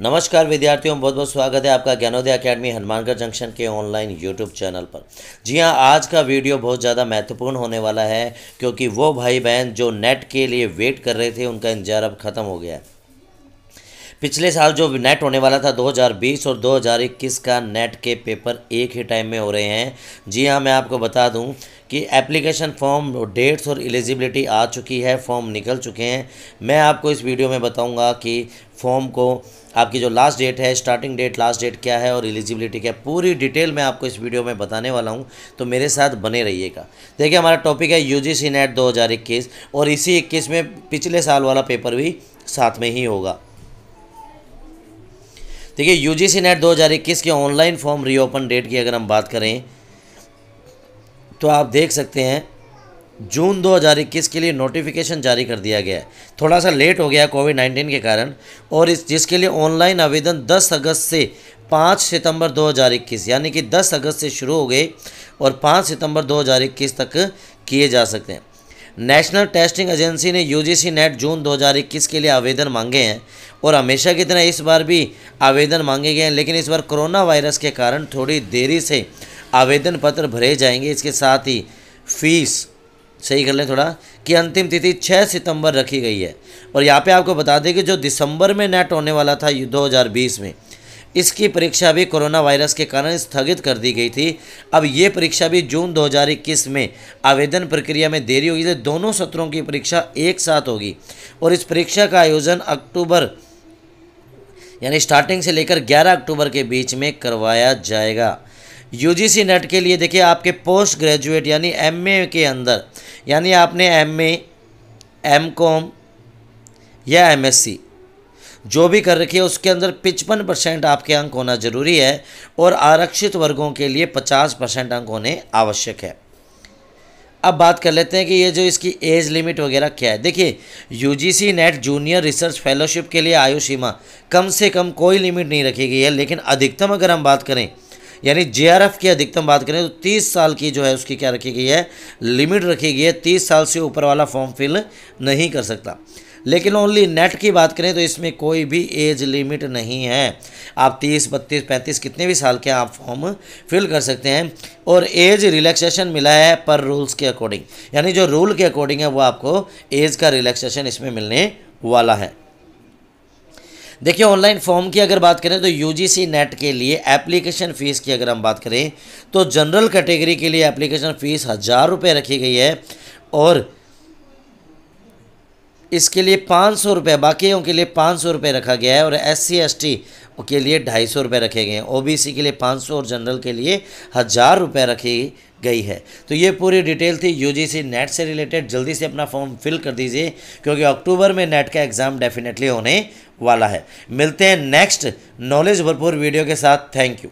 नमस्कार विद्यार्थियों बहुत बहुत स्वागत है आपका ज्ञानोदय अकेडमी हनुमानगढ़ जंक्शन के ऑनलाइन यूट्यूब चैनल पर जी हाँ आज का वीडियो बहुत ज़्यादा महत्वपूर्ण होने वाला है क्योंकि वो भाई बहन जो नेट के लिए वेट कर रहे थे उनका इंतजार अब ख़त्म हो गया है पिछले साल जो नेट होने वाला था 2020 और 2021 का नेट के पेपर एक ही टाइम में हो रहे हैं जी हाँ मैं आपको बता दूँ कि एप्लीकेशन फॉर्म डेट्स और एलिजिबिलिटी आ चुकी है फॉर्म निकल चुके हैं मैं आपको इस वीडियो में बताऊंगा कि फॉर्म को आपकी जो लास्ट डेट है स्टार्टिंग डेट लास्ट डेट क्या है और एलिजिबिलिटी क्या है पूरी डिटेल मैं आपको इस वीडियो में बताने वाला हूं तो मेरे साथ बने रहिएगा देखिए हमारा टॉपिक है यू जी नेट दो और इसी इक्कीस में पिछले साल वाला पेपर भी साथ में ही होगा देखिए यू जी नेट दो के ऑनलाइन फॉर्म रीओपन डेट की अगर हम बात करें तो आप देख सकते हैं जून 2021 के लिए नोटिफिकेशन जारी कर दिया गया है थोड़ा सा लेट हो गया कोविड 19 के कारण और इस जिसके लिए ऑनलाइन आवेदन 10 अगस्त से 5 सितंबर 2021 यानी कि 10 अगस्त से शुरू हो गए और 5 सितंबर 2021 तक किए जा सकते हैं नेशनल टेस्टिंग एजेंसी ने यूजीसी नेट जून 2021 के लिए आवेदन मांगे हैं और हमेशा की तरह इस बार भी आवेदन मांगे गए हैं लेकिन इस बार कोरोना वायरस के कारण थोड़ी देरी से आवेदन पत्र भरे जाएंगे इसके साथ ही फीस सही कर लें थोड़ा कि अंतिम तिथि 6 सितंबर रखी गई है और यहाँ पे आपको बता दें कि जो दिसंबर में नेट होने वाला था 2020 में इसकी परीक्षा भी कोरोना वायरस के कारण स्थगित कर दी गई थी अब ये परीक्षा भी जून 2021 में आवेदन प्रक्रिया में देरी होगी इसलिए दोनों सत्रों की परीक्षा एक साथ होगी और इस परीक्षा का आयोजन अक्टूबर यानी स्टार्टिंग से लेकर 11 अक्टूबर के बीच में करवाया जाएगा यूजीसी नेट के लिए देखिए आपके पोस्ट ग्रेजुएट यानी एमए के अंदर यानी आपने एमए एमकॉम या एमएससी जो भी कर रखी है उसके अंदर पिचपन परसेंट आपके अंक होना ज़रूरी है और आरक्षित वर्गों के लिए पचास परसेंट अंक होने आवश्यक है अब बात कर लेते हैं कि ये जो इसकी एज लिमिट वगैरह क्या है देखिए UGC NET junior research fellowship के लिए आयु सीमा कम से कम कोई लिमिट नहीं रखी गई है लेकिन अधिकतम अगर हम बात करें यानी जेआरएफ की अधिकतम बात करें तो तीस साल की जो है उसकी क्या रखी गई है लिमिट रखी गई है तीस साल से ऊपर वाला फॉर्म फिल नहीं कर सकता लेकिन ओनली नेट की बात करें तो इसमें कोई भी एज लिमिट नहीं है आप 30, 32, 35 कितने भी साल के आप फॉर्म फिल कर सकते हैं और एज रिलैक्सेशन मिला है पर रूल्स के अकॉर्डिंग यानी जो रूल के अकॉर्डिंग है वो आपको एज का रिलैक्सेशन इसमें मिलने वाला है देखिए ऑनलाइन फॉर्म की अगर बात करें तो यूजीसी नेट के लिए एप्लीकेशन फ़ीस की अगर हम बात करें तो जनरल कैटेगरी के लिए एप्लीकेशन फ़ीस हज़ार रुपये रखी गई है और इसके लिए पाँच सौ रुपये बाकियों के लिए पाँच सौ रुपये रखा गया है और एस सी एस टी के लिए ढाई सौ रुपये रखे गए हैं ओ बी सी के लिए पाँच सौ और जनरल के लिए हज़ार रुपये रखी गई है तो ये पूरी डिटेल थी यू जी सी नेट से रिलेटेड जल्दी से अपना फॉर्म फिल कर दीजिए क्योंकि अक्टूबर में नेट का एग्ज़ाम डेफिनेटली होने वाला है मिलते हैं नेक्स्ट नॉलेज भरपूर वीडियो के साथ थैंक यू